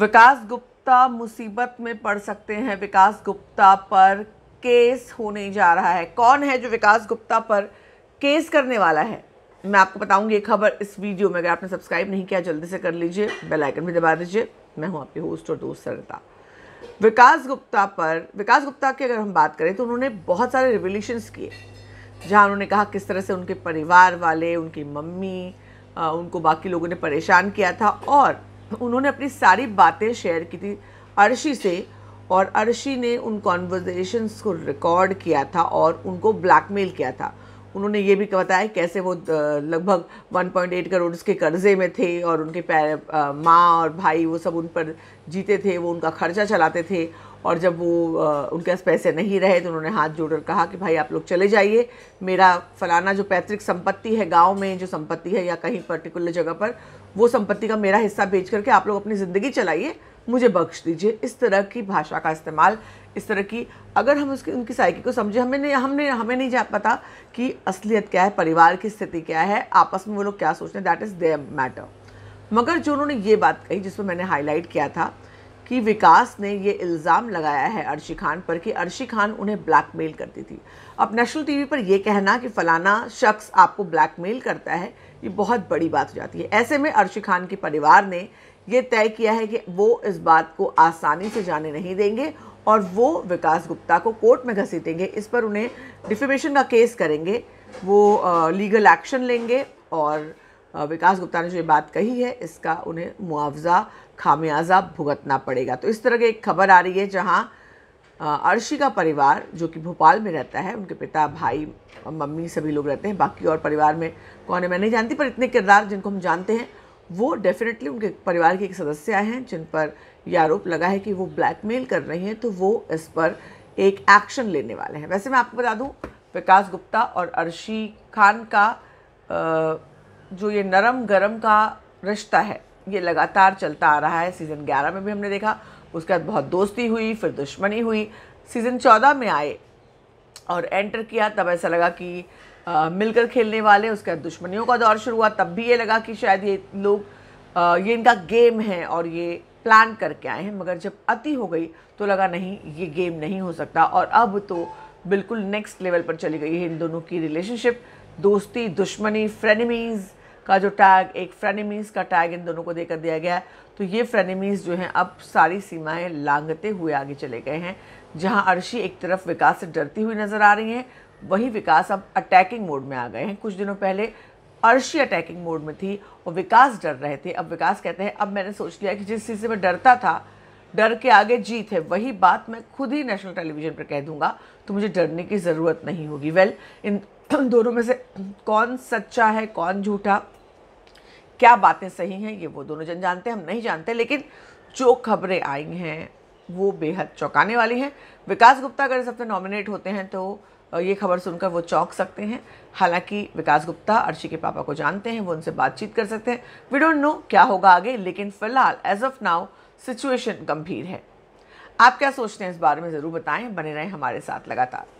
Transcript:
विकास गुप्ता मुसीबत में पड़ सकते हैं विकास गुप्ता पर केस होने जा रहा है कौन है जो विकास गुप्ता पर केस करने वाला है मैं आपको बताऊंगी ये खबर इस वीडियो में अगर आपने सब्सक्राइब नहीं किया जल्दी से कर लीजिए बेल आइकन भी दबा दीजिए मैं हूं आपके होस्ट और दोस्त सरिता विकास गुप्ता पर विकास गुप्ता की अगर हम बात करें तो उन्होंने बहुत सारे रिवोल्यूशंस किए जहाँ उन्होंने कहा किस तरह से उनके परिवार वाले उनकी मम्मी उनको बाकी लोगों ने परेशान किया था और उन्होंने अपनी सारी बातें शेयर की थी अर्शी से और अर्शी ने उन कॉन्वर्जेशंस को रिकॉर्ड किया था और उनको ब्लैकमेल किया था उन्होंने ये भी बताया कैसे वो लगभग 1.8 करोड़ उसके कर्जे में थे और उनके पैर माँ और भाई वो सब उन पर जीते थे वो उनका खर्चा चलाते थे और जब वो आ, उनके पास पैसे नहीं रहे तो उन्होंने हाथ जोड़कर कहा कि भाई आप लोग चले जाइए मेरा फलाना जो पैतृक संपत्ति है गांव में जो संपत्ति है या कहीं पर्टिकुलर जगह पर वो संपत्ति का मेरा हिस्सा बेच करके आप लोग अपनी ज़िंदगी चलाइए मुझे बख्श दीजिए इस तरह की भाषा का इस्तेमाल इस तरह की अगर हम उसकी उनकी साइकी को समझे हमें नहीं हमने हमें नहीं जा पता कि असलियत क्या है परिवार की स्थिति क्या है आपस में वो लोग क्या सोच रहे हैं दैट इज़ देयर मैटर मगर जो उन्होंने ये बात कही जिसमें मैंने हाईलाइट किया था कि विकास ने ये इल्ज़ाम लगाया है अर्शी खान पर कि अर्शी खान उन्हें ब्लैकमेल करती थी अब नेशनल टीवी पर यह कहना कि फ़लाना शख्स आपको ब्लैकमेल करता है ये बहुत बड़ी बात हो जाती है ऐसे में अर्शी खान के परिवार ने ये तय किया है कि वो इस बात को आसानी से जाने नहीं देंगे और वो विकास गुप्ता को कोर्ट में घसीटेंगे इस पर उन्हें डिफेमेशन का केस करेंगे वो लीगल एक्शन लेंगे और विकास गुप्ता ने जो ये बात कही है इसका उन्हें मुआवजा खामियाजा भुगतना पड़ेगा तो इस तरह की एक खबर आ रही है जहाँ अर्शी का परिवार जो कि भोपाल में रहता है उनके पिता भाई मम्मी सभी लोग रहते हैं बाकी और परिवार में कौन है मैं नहीं जानती पर इतने किरदार जिनको हम जानते हैं वो डेफिनेटली उनके परिवार के एक सदस्य हैं जिन पर यह आरोप लगा है कि वो ब्लैकमेल कर रही हैं तो वो इस पर एक एक्शन लेने वाले हैं वैसे मैं आपको बता दूं विकास गुप्ता और अर्शी खान का आ, जो ये नरम गरम का रिश्ता है ये लगातार चलता आ रहा है सीज़न 11 में भी हमने देखा उसके बाद बहुत दोस्ती हुई फिर दुश्मनी हुई सीज़न 14 में आए और एंटर किया तब ऐसा लगा कि आ, मिलकर खेलने वाले उसके बाद दुश्मनियों का दौर शुरू हुआ तब भी ये लगा कि शायद ये लोग आ, ये इनका गेम है और ये प्लान करके आए हैं मगर जब अति हो गई तो लगा नहीं ये गेम नहीं हो सकता और अब तो बिल्कुल नेक्स्ट लेवल पर चली गई है इन दोनों की रिलेशनशिप दोस्ती दुश्मनी फ्रेनिमीज़ का जो टैग एक फ्रेनिमीज़ का टैग इन दोनों को देकर दिया गया है तो ये फ्रेनिमीज़ जो हैं अब सारी सीमाएं लांघते हुए आगे चले गए हैं जहां अर्शी एक तरफ विकास से डरती हुई नज़र आ रही हैं वही विकास अब अटैकिंग मोड में आ गए हैं कुछ दिनों पहले अर्शी अटैकिंग मोड में थी और विकास डर रहे थे अब विकास कहते हैं अब मैंने सोच लिया कि जिस चीज़ से मैं डरता था डर के आगे जीत है वही बात मैं खुद ही नेशनल टेलीविज़न पर कह दूंगा तो मुझे डरने की ज़रूरत नहीं होगी वेल well, इन दोनों में से कौन सच्चा है कौन झूठा क्या बातें सही हैं ये वो दोनों जन जानते हैं हम नहीं जानते लेकिन जो खबरें आई हैं वो बेहद चौंकाने वाली हैं विकास गुप्ता अगर इस हफ्ते नॉमिनेट होते हैं तो ये खबर सुनकर वो चौंक सकते हैं हालांकि विकास गुप्ता अर्शी के पापा को जानते हैं वो उनसे बातचीत कर सकते हैं वी डोंट नो क्या होगा आगे लेकिन फिलहाल एज ऑफ नाउ सिचुएशन गंभीर है आप क्या सोचते हैं इस बारे में ज़रूर बताएं बने रहें हमारे साथ लगातार